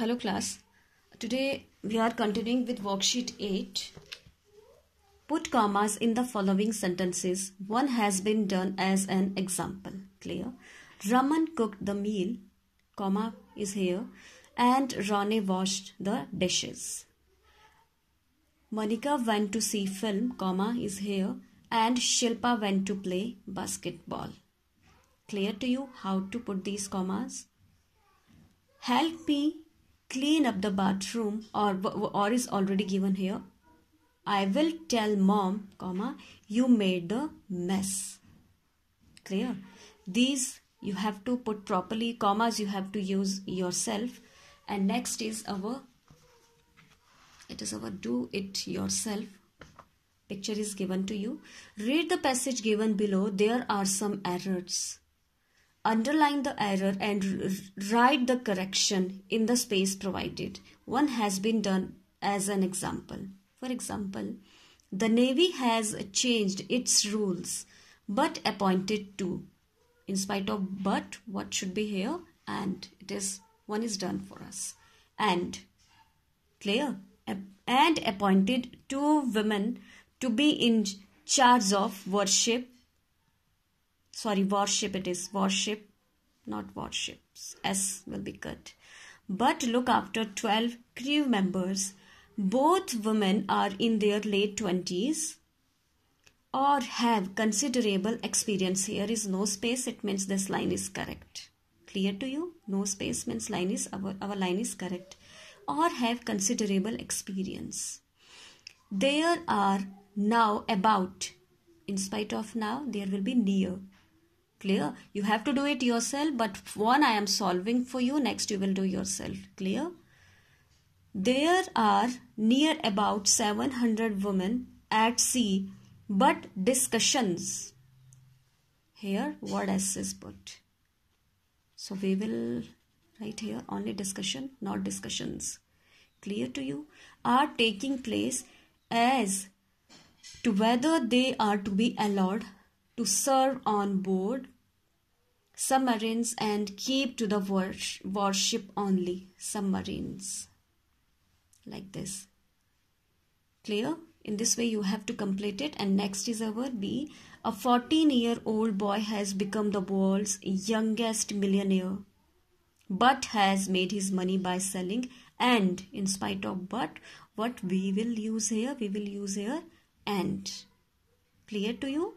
Hello class. Today we are continuing with worksheet 8. Put commas in the following sentences. One has been done as an example. Clear? Raman cooked the meal, comma is here, and Ronnie washed the dishes. Monica went to see film, comma is here, and Shilpa went to play basketball. Clear to you how to put these commas? Help me clean up the bathroom or or is already given here i will tell mom comma you made the mess clear these you have to put properly commas you have to use yourself and next is our it is our do it yourself picture is given to you read the passage given below there are some errors underline the error and write the correction in the space provided. One has been done as an example. For example, the Navy has changed its rules but appointed two. In spite of but, what should be here? And it is one is done for us. And clear? And appointed two women to be in charge of worship sorry worship it is worship not warships s will be cut but look after 12 crew members both women are in their late 20s or have considerable experience here is no space it means this line is correct clear to you no space means line is our, our line is correct or have considerable experience there are now about in spite of now there will be near Clear? You have to do it yourself, but one I am solving for you, next you will do yourself. Clear? There are near about 700 women at sea, but discussions. Here, word S is put. So we will write here only discussion, not discussions. Clear to you? Are taking place as to whether they are to be allowed to serve on board submarines and keep to the warship only. Submarines. Like this. Clear? In this way, you have to complete it. And next is our B. A 14 year old boy has become the world's youngest millionaire, but has made his money by selling. And in spite of but, what we will use here, we will use here and. Clear to you?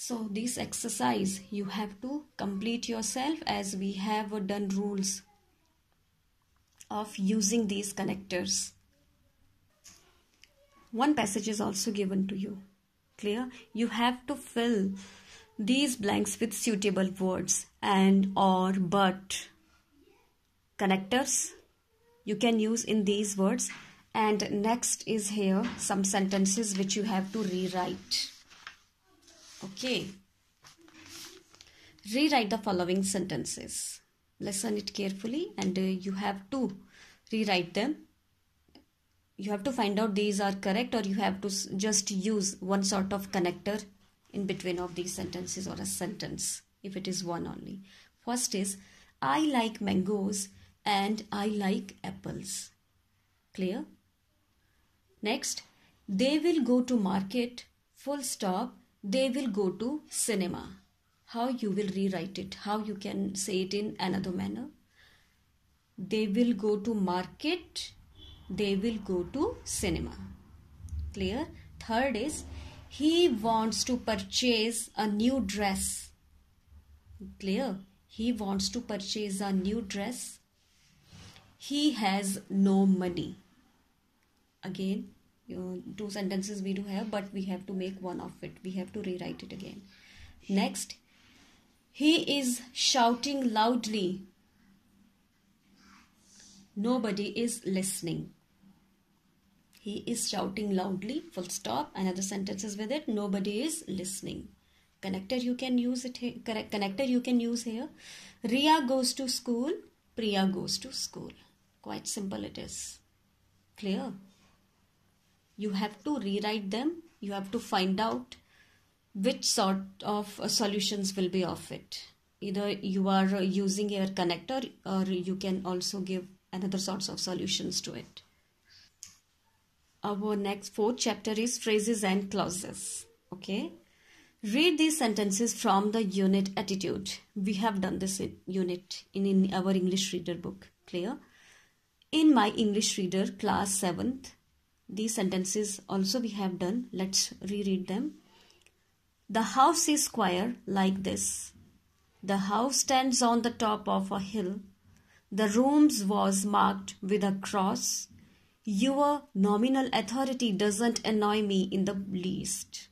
So this exercise you have to complete yourself as we have done rules of using these connectors. One passage is also given to you. Clear? You have to fill these blanks with suitable words and or but connectors you can use in these words and next is here some sentences which you have to rewrite. Okay. Rewrite the following sentences. Listen it carefully and uh, you have to rewrite them. You have to find out these are correct or you have to just use one sort of connector in between of these sentences or a sentence if it is one only. First is I like mangoes and I like apples. Clear? Next, they will go to market full stop they will go to cinema. How you will rewrite it, how you can say it in another manner. They will go to market, they will go to cinema. Clear? Third is he wants to purchase a new dress. Clear? He wants to purchase a new dress. He has no money. Again, you, two sentences we do have but we have to make one of it we have to rewrite it again next he is shouting loudly nobody is listening he is shouting loudly full stop another sentence is with it nobody is listening connector you can use it here, connector you can use here Ria goes to school Priya goes to school quite simple it is clear you have to rewrite them you have to find out which sort of uh, solutions will be of it either you are uh, using your connector or you can also give another sorts of solutions to it our next fourth chapter is phrases and clauses okay read these sentences from the unit attitude we have done this in unit in, in our english reader book clear in my english reader class 7th these sentences also we have done. Let's reread them. The house is square like this. The house stands on the top of a hill. The rooms was marked with a cross. Your nominal authority doesn't annoy me in the least.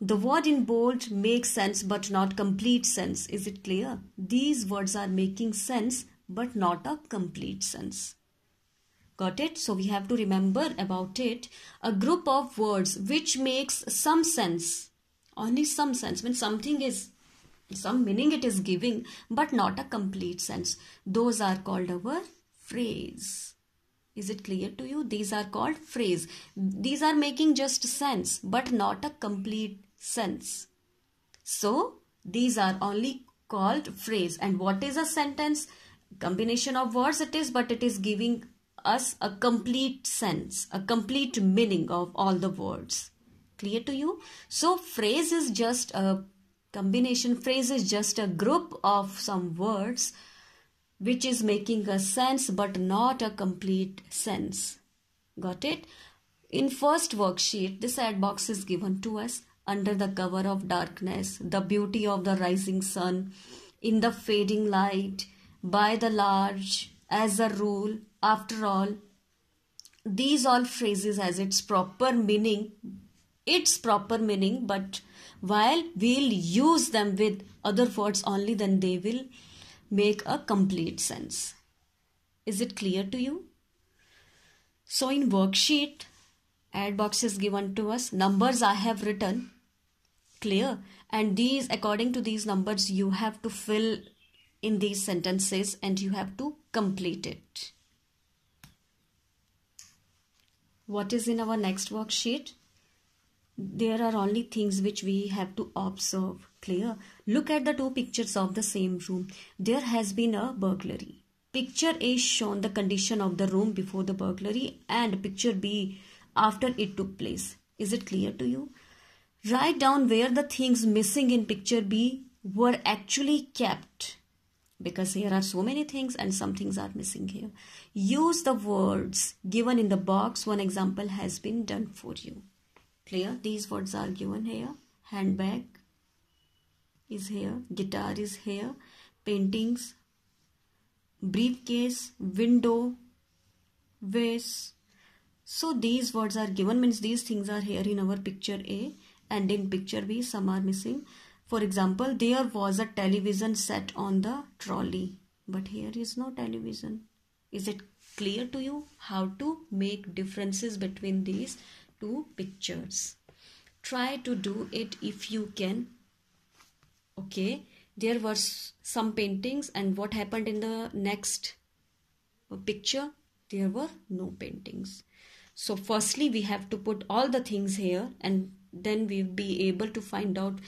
The word in bold makes sense but not complete sense. Is it clear? These words are making sense but not a complete sense. Got it? So we have to remember about it. A group of words which makes some sense. Only some sense. When something is some meaning it is giving but not a complete sense those are called our phrase is it clear to you these are called phrase these are making just sense but not a complete sense so these are only called phrase and what is a sentence combination of words it is but it is giving us a complete sense, a complete meaning of all the words. Clear to you? So, phrase is just a combination, phrase is just a group of some words which is making a sense but not a complete sense. Got it? In first worksheet, this ad box is given to us under the cover of darkness, the beauty of the rising sun, in the fading light, by the large, as a rule, after all, these all phrases has its proper meaning, its proper meaning, but while we'll use them with other words only, then they will make a complete sense. Is it clear to you? So in worksheet, add boxes given to us, numbers I have written, clear, and these according to these numbers you have to fill in these sentences and you have to complete it what is in our next worksheet there are only things which we have to observe clear look at the two pictures of the same room there has been a burglary picture a shown the condition of the room before the burglary and picture b after it took place is it clear to you write down where the things missing in picture b were actually kept because here are so many things and some things are missing here. Use the words given in the box. One example has been done for you. Clear? These words are given here. Handbag is here. Guitar is here. Paintings. Briefcase. Window. Vase. So these words are given means these things are here in our picture A and in picture B some are missing. For example, there was a television set on the trolley, but here is no television. Is it clear to you how to make differences between these two pictures? Try to do it if you can. Okay, there were some paintings, and what happened in the next uh, picture? There were no paintings. So, firstly, we have to put all the things here and then we'll be able to find out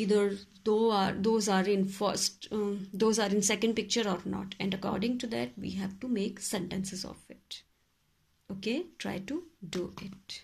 either though are those are in first um, those are in second picture or not and according to that we have to make sentences of it okay try to do it